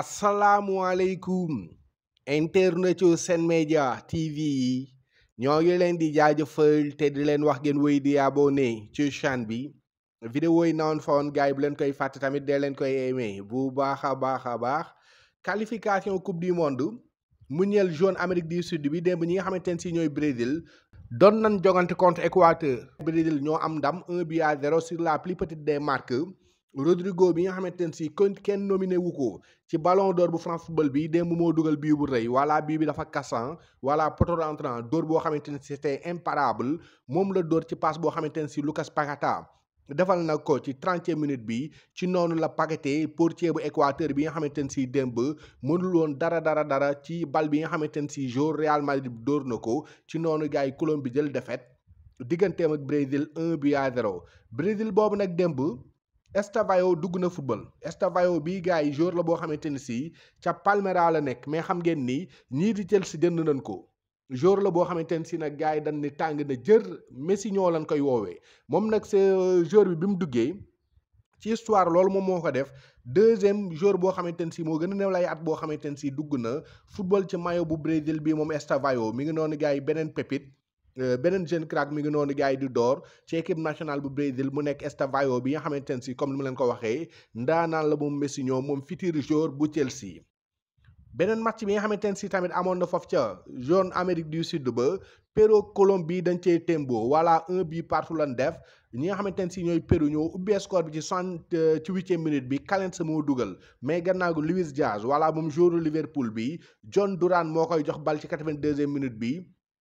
asalaamualeykum internetu seen Média TV yi ñoo ngi leen di jaajëfal te di leen wax ngeen wéy di abonné ci chaîne bi vidéo yi nawoon fa woon gars yi bu leen koy fàtt tamit de leen koy aimé bu baax a baax a baax qualification coupe du monde mu ñeel jaune Amérique du Sud bi démb ñi nga xamante ne si ñooy Brésil doon nañ jogante contre Équateur Brésil ñoo am ndam 1 but à 0 sur la plus petite des marques Rodrigo bi nga xamante ne si kon kenn nominé wu ko ci ballon d'or bu France football bi démb moo dugal bii bu rëy voilà bii bi dafa kassan voilà poteau rentrant dóor boo xamante ne si c'était imparable moom la dóor ci passe boo xamante ne si Lucas Paqueta defal na ko ci trentième minute bi ci noonu la Paquetá portier bu Équateur bi nga xamante ne si démb mënul woon dara dara dara ci bal bi nga xamante ne si jour Real Madrid dóor na ko ci noonu gars yi Colombie bi jël défaite digganteem ak Brésil 1 but à 0 Brésil boobu nag démb. Estavayo dugg na football Estavayo bii gars yi joueur la boo xamante ni si ca Palmeiras la nekk mais xam ngeen nii ñii di jël si jënd nan ko joueur la boo xamante ne si nag gars yi dañ ni tàng na jër Messi ñoo lañ koy woowee moom nag sa euh, joueur bi bi mu duggee ci histoire loolu moom moo ko def deuxième joueur boo xamante ne si moo gën a néew lay at boo xamante ne si dugg na football ci maillot bu Brésil bii moom Estavayo mi ngi noonu gars yi beneen pépite Euh, beneen jeune crack mi ngi noonu gars yi di door ci équipe nationale bu Brésil mu nekk Estevão bi nga xamante ne si comme ni mu leen ko waxee ndaanaan la moom Messinho moom futur joueur bu Chelsea. beneen match bi nga xamante ne si tamit amoon na foofu ca zone Amérique du Sud ba Pérou Colombie dañ cee tembo wala un but partout lan def ñi nga xamante ne si ñooy Pérou ñoo ubbee score bi ci soixante euh, ci huitième minute bi Callens moo dugal mais gannaaw gi Luis Diaz voilà moom joueur Liverpool bi John Duran moo koy jox bal ci quatre-vingt-deuxième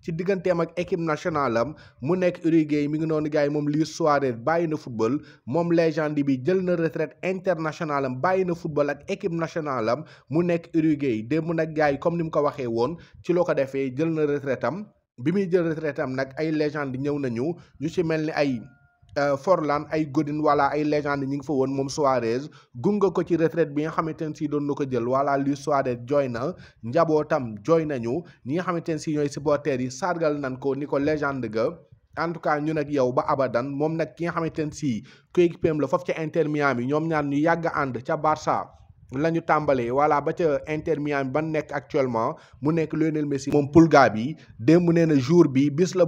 ci digganteem ak équipe nationale am mu nekk Uruguay mi ngi noonu gars yi moom Luis Suárez bàyyi na football moom légende bi jël na retraite internationale am bàyyi na football ak équipe nationale am mu nekk Uruguay démb nag gars yi comme ni mu ko waxee woon ci loo ko defee jël na retraite am bi muy jël retraite am nag ay légende ñëw nañu ñu ci mel ni ay. Euh, Forlan ay Godin wala ay légende ñi ngi fa woon moom Suarez gunga ko ci retraite bi nga xamante ne sii doon na ko jël wala Luis Suarez jooy na njabootam jooy nañu ñi nga xamante ne si ñooy supporters yi sargal nan ko ni ko légende ga en tout cas ñun ak yow ba abadan moom nag ki nga xamante ne si coéquipier la foofu ca Inter Miami ñoom ñaar ñu yàgg ànd ca Barça L'année tambalé ba ca Inter actuellement mu nek Lionel Messi Mon pulga bi jour bis la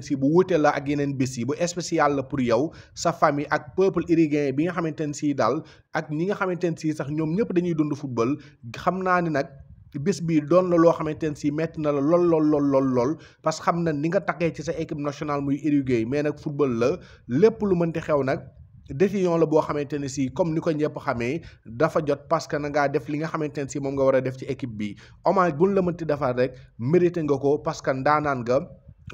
si bu spécial pour yow sa famille ak peuple irigain bi nga si ak football xamna ni nak bi parce sa équipe nationale mais football la lépp lu mënti décision la boo xamante ne si comme ni ko ñëpp xamee dafa jot parce que na ngaa def li nga xamante ne si moom nga war a def ci équipe bi hommage buñ la mënti defar rek mérité nga ko parce que ndaanaan nga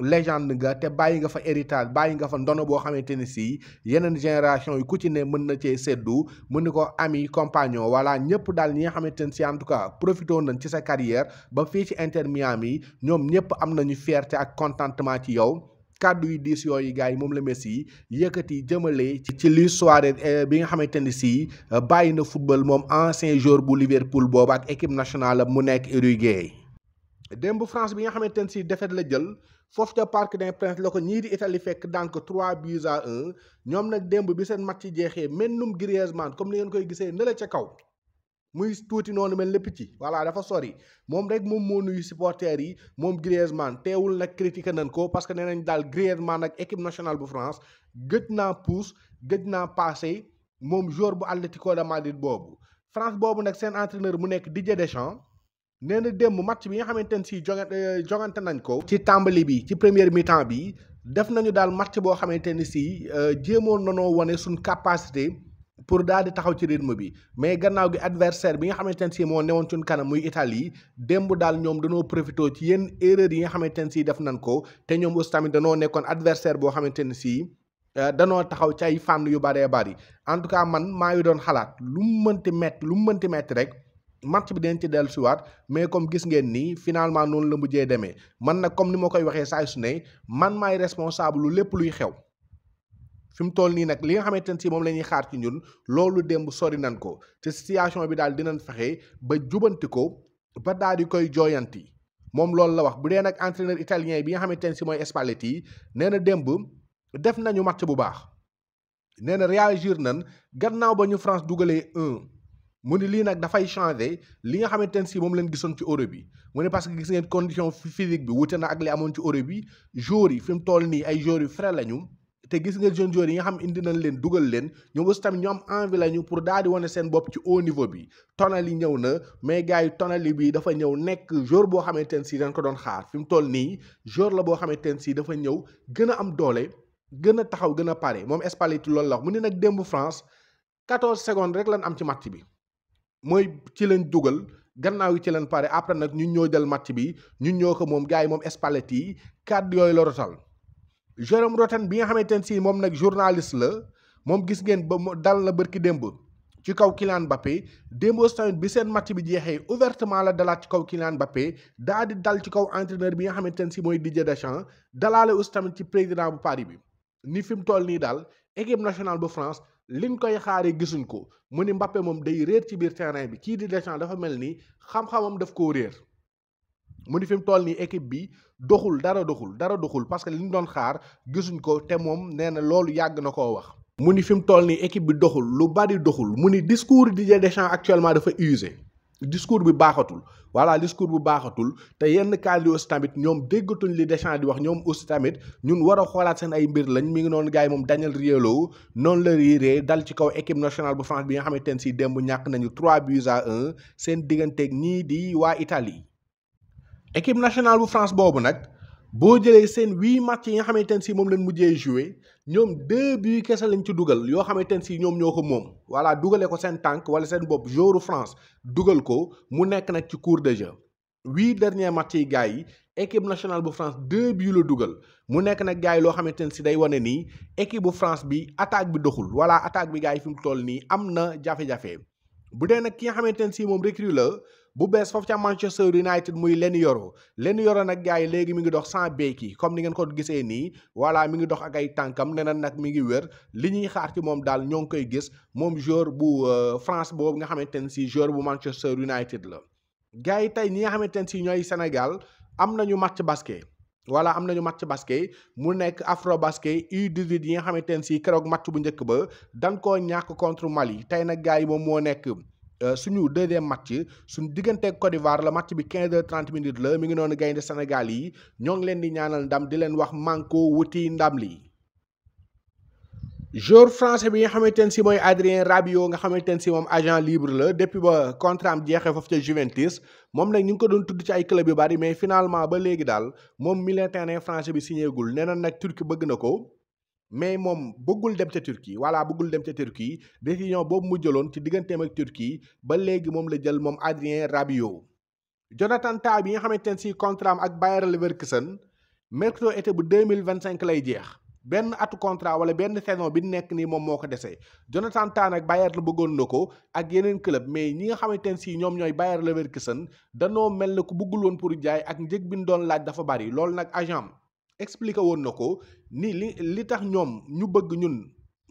légende nga te bàyyi nga fa héritage bàyyi nga fa ndono boo xamante ni si yeneen génération yi ku ci ne mën na cee seddu mu ni ko ami compagnon voilà ñëpp daal ñi nga xamante ne si en tout cas profité nañ ci sa carrière ba fii ci Inter Miami ñoom ñëpp am nañu fierté ak contentement ci yow kàddu yu diis yooyu gars yi moom la Messi yëkkati jëmale ci Luis Suárez eh, bi nga xamante ni si eh, bàyyi na football moom ancien joueur bu Liverpool boobu ak équipe nationale mu nekk Uruguay. démb France bi nga xamante ne si défaite la jël foofu ca Parc des Princes la ko ñii di fekk daan ko 3 buts à ñoom nag démb bi seen match ci jeexee mennum Griezmann comme ni ngeen koy gisee ne la ca kaw. muy tuuti noonu mel ne picc voilà dafa sori moom rek moom moo nuyu supporter yi moom Griezmann teewul nag critiqué nan ko parce que nenañ nañ daal Griezmann ak équipe nationale bu France gëj naa pousse gëj naa passé moom joueur bu atletico de Madrid boobu. France boobu nag seen entraîneur mu nekk Didier Deschamps nee na démb match bi nga xamante ne si euh, jogante nañ ko. ci tàmbali bi ci première mi-temps bi def nañu daal match boo xamante ni si euh, jéemoon nanoo wane suñ capacité. pour daal di taxaw ci rythme bi mais gannaaw gi adversaire bi nga xamante ne si moo newoon suñ kanam muy Italie démb daal ñoom dañoo profité ci yenn erreur yi nga xamante ne sii def nañ ko te ñoom aussi tamit dañoo nekkoon adversaire boo xamante ne sii euh, danoo taxaw ci ay fànn yu bëree bëri en tout cas man maa ngi doon xalaat lu mu mënti metti lu mu mënti metti rek match bi dañ ci dellu siwaat mais comme gis ngeen ni finalement noonu la mujjee demee man na comme ni ma koy waxee saa su ne man maay responsable lu lépp luy xew fi mu toll nii nag li nga xamante ne si moom la ñuy xaar ci ñun loolu démb sori nan ko te situation bi daal dinañ fexe ba jubanti ko ba daal di koy jooyanti moom loolu la wax bu dee nag entraîneur italien bi nga xamante ne si mooy Spalletti nee na démb def nañu match bu baax nee na réagir nan gannaaw ba ñu France dugalee un mu ni lii nag dafay changé li nga xamante ne si moom leen gisoon ci Euro bi mu ne parce que gis ngeen condition physique bi wute na ak li amoon ci Euro bi joueurs yi fi mu toll nii ay joueurs yu frais lañu. te gis nga jeunes joueurs yi nga xam indi nañ leen dugal leen ñoo aussi tamit ñu am envie la ñu pour daal di wane seen bopp ci haut niveau bi Tonali ñëw na mais gars yi Tonali bi dafa ñëw nekk joueur boo xamante ne sii dañ ko doon xaar fi mu toll nii joueur la boo xamante ne sii dafa ñëw gën a am doole gën a taxaw gën a pare moom Spalletti lool la mu ne nag démb France 14 secondes rek lan am ci match bi mooy ci leen dugal. gannaaw yi ci leen pare après nag ñun ñoo jël match bi ñun ñoo ko moom gars yi moom Spalletti yi kàddu yooyu la rotal Jérôme Roten bi nga xamante ne si moom nag journaliste la moom gis ngeen ba dal na bërki démb ci kaw Kylian Mbappé démb tamit bi seen match bi jeexee ouvertement la dalaat ci kaw Kylian Mbappé daa di dal ci kaw entraîneur bi nga xamante ne si mooy Didier Deschamps dalaale aussi tamit ci président bu Paris bi ni fi mu toll nii daal équipe nationale bu France liñ koy xaaree gisuñ ko mu ni Mbappé moom day réer ci biir terrain bi kii di Deschamps dafa mel ni xam-xamam daf réer. mu ni fim tool toll nii équipe bi doxul dara doxul dara doxul parce que li ñu doon xaar gisuñ ko te moom nee na loolu yàgg na koo wax. mu ni fi mu toll nii équipe bi doxul lu bari doxul mu ni discours Didier Deschamps actuellement dafa usé discours bi baaxatul voilà discours bu baaxatul te yenn cadre aussi tamit ñoom déggatuñ li Deschamps di wax ñoom aussi tamit ñun war a xoolaat seen ay mbir lañ mi ngi noonu gars yi moom Daniel Riolo noonu la riiree dal ci kaw équipe nationale bu France bi nga xamante ne si démb ñàkk nañu 3 buts à seen digganteeg ñii di waa Italie. équipe nationale bu France boobu nag boo jëlee seen huit match yi nga xamante ne si moom lañ mujjee joué ñoom deux buts kese lañ ci dugal yoo xamante ne si ñoom ñoo ko moom voilà dugalee ko seen tànk wala seen bopp joueur France dugal ko mu nekk nag ci cours de jeu huit derniers matchs yi gars yi équipe nationale bu France deux buts la dugal mu nekk nag gars yi loo xamante ne si day wane nii équipe bu France bi attaque bi doxul voilà attaque bi gars yi fi mu toll nii am na jafe-jafe bu dee ki nga xamante ne si moom recrue la. bu bees foofu ca Manchester United muy leen yoro leen yoro nag gars yi léegi mi ngi dox sans béyki comme ni ngeen ko gisee nii voilà mi ngi dox ak ay tànkam nee nag mi ngi wér li ñuy xaar ci moom daal ñoo ngi koy gis moom joueur bu euh, France boobu nga xamante ne si joueur bu Manchester United la. gars yi tey ñi nga xamante ne si ñooy Sénégal am nañu match basket. wala am nañu match basket mu nekk afro basket U18 yi nga xamante ne si keroog match bu njëkk ba dañ koo ñàkk contre Mali tey nag gars yi moom moo nekk. Euh, suñu deuxième match suñu digganteeg Côte d'Ivoire la match bi 15 heures 30 minutes la mi ngi noonu gaynde Sénégal yi ñoo ngi leen di ñaanal ndam di leen wax manko wuti ndam li joueur français bi nga xamante ne si mooy Adrien Rabiot nga xamante ne si moom agent libre la depuis ba contrat am jeexee foofu ca Juventus moom nag ñu ngi ko doon tudd ci ay club yu bari mais finalement ba léegi daal moom milieu terrain français bi signé gul nee na nag Turquie bëgg na ko. mais moom bëggul dem ca Turquie voilà bëggul dem ca Turquie décision boobu mu jëloon ci digganteem ak Turquie ba léegi moom la jël moom Adrien Rabiot Jonathan Tah bi nga xamante ne si contrat am ak Bayer Leverkusen mercato été bu 2025 lay jeex benn atu contrat wala benn saison bi nekk nii moom moo ko desee Jonathan Tah nag Bayer la bëggoon na ko ak yeneen club mais ñi nga xamante ne si ñoom ñooy Bayer Leverkusen danoo mel na ku bëggul pour jaay ak njëg bi ñu doon laaj dafa bari loolu nag agent expliqué woon na ko ni li li tax ñoom ñu bëgg ñun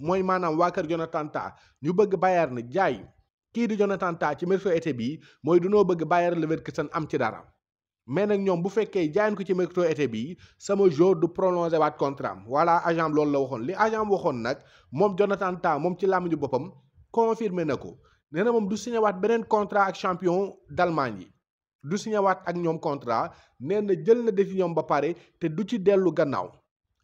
mooy maanaam waa kër Jonathan Tah ñu bëgg Bayern na jaay kii di Jonathan Tah ci mercato été bii mooy dunoo bëgg Bayer Leverkusen am ci dara mais nag ñoom bu fekkee jaayan ko ci mercato été bii sama jour du prolongé waat contrat am voilà agent loolu la waxoon li agent waxoon nag moom Jonathan Tah moom ci làmmiñu boppam confirmé na ko nee na moom du signé waat beneen contrat ak champion d'Allemagne yi du signewaat ak ñoom contrat neen na jël na décision ba pare te du ci dellu gannaaw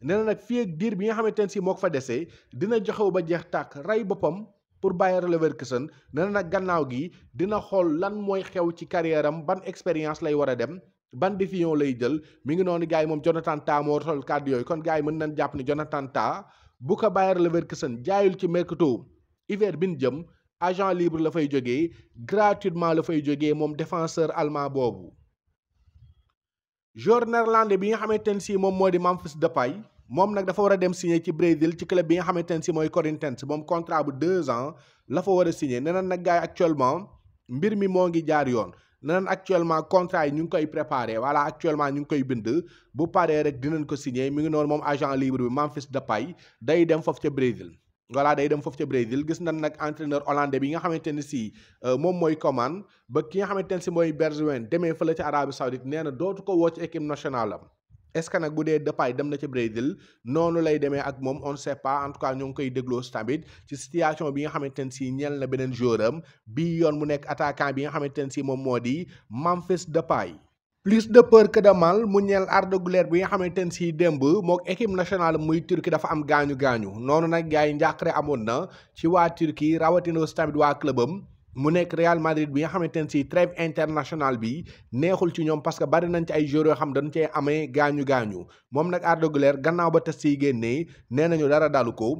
nee na nag fii ak diir bi nga xamante ne si moo ko fa desee dina joxewu ba jeex tàkk rey boppam pour Bayer Leverkusen nee na nag gannaaw gi dina xool lan mooy xew ci carrière am ban expérience lay war a dem ban décision lay jël mi ngi noonu gars yi moom Jonathan Tah moo toll kàddu yooyu kon gars yi mën nañ jàpp ni Jonathan Tah bu ko Bayer Leverkusen jaayul ci mercato hiver bi ñu jëm agent libre la fay joggé gratuitement la fay joggé mon défenseur allemand bobu jour néerlandais bi nga xamé mois si mom modi Memphis Depay mom nak dafa wara dem signé ci Brésil ci club bi nga xamé mon si moy Corinthians contrat bu deux ans la fa wara signer signé nak na actuellement mbir mi moo ngi jaar yoon nena actuellement contrat yi ñu koy préparer, voilà actuellement ñu ngi koy bind bu paree rek dinañ ko signé mi ngi non mom agent libre bi Memphis Depay day dem fofu ci Brésil. voilà day dem foofu ca Brésil gis nañ nag entraîneur hollandais bi nga xamante ne si euh, moom mooy Coman ba ki nga xamante ne si mooy Bergwijn demee fële ci Arabie Saoudite nee na dootu ko woo ci équipe nationale am est-ce que nag bu dee Depay dem na ci Brésil noonu lay demee ak moom on ne sait pas en tout cas ñu ngi koy dégloo si tamit ci situation bi nga xamante ne si ñeel na beneen joueur am bii yoon mu nekk attaquant bi nga xamante ne si moom moo di Memphis Depay plus de peur que de mal mu ñeel Arda bi nga xamante ne si démb mook équipe national muy Turquie dafa am gaañu gaañu noonu nag gars yi njàqare amoon na ci waa Turquie rawatina aussi tamit waa clubam mu nekk Real Madrid bi nga xamante ne si trêve internationale bi neexul ci ñoom parce que bari nañ ci ay joueurs yoo xam dañ cee amee gaañu gaañu moom nag Arda gannaaw ba test yi génnee nee nañu dara dalu ko.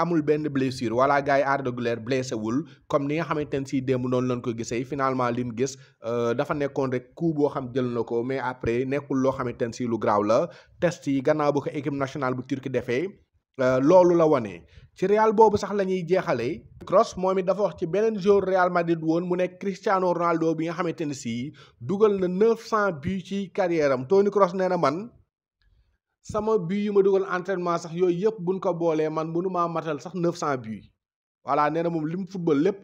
amul benn blessure wala gars yi Arda Güler blessé wul comme ni nga xamante ne si démb noonu lañ ko gisee finalement liñ gis euh, dafa nekkoon rek ku boo xam jël na ko mais après nekkul loo xamante ne si lu graaw la test yi gannaaw bu ko équipe nationale bu Turquie defee euh, loolu la wane. ci Real boobu sax la ñuy jeexalee. Kroos moom it dafa wax ci beneen joueur Real Madrid woon mu nekk Cristiano Ronaldo bi nga xamante ne si dugal na 900 buts ci carrière am Toni Kroos nee na man. sama buy yu ma dugal entraînement sax yooyu yëpp buñ ko boolee man mënu matal sax 900 buy voilà nee na moom li football lépp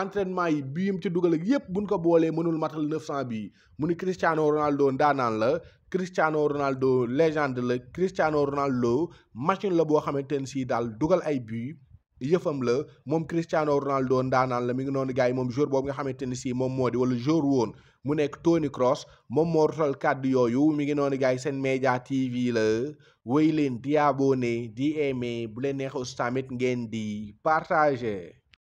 entraînement yi but yi ci dugal ak yëpp buñ ko boolee mënul matal 900 buy mu ni Cristiano Ronaldo ndaanaan la Cristiano Ronaldo légende la Cristiano Ronaldo machine la boo xamante ne sii daal dugal ay buy yëfam la moom Cristiano Ronaldo ndaanaan la mi ngi noonu gars yi moom jour boobu nga xamante ni si moom moo di wala jour woon mu nekk Toni Kroos moom moo rotal kàddu yooyu mi ngi noonu gars seen média TV la wéy leen di abonné di aimé bu leen neexee aussi tamit ngeen di partager.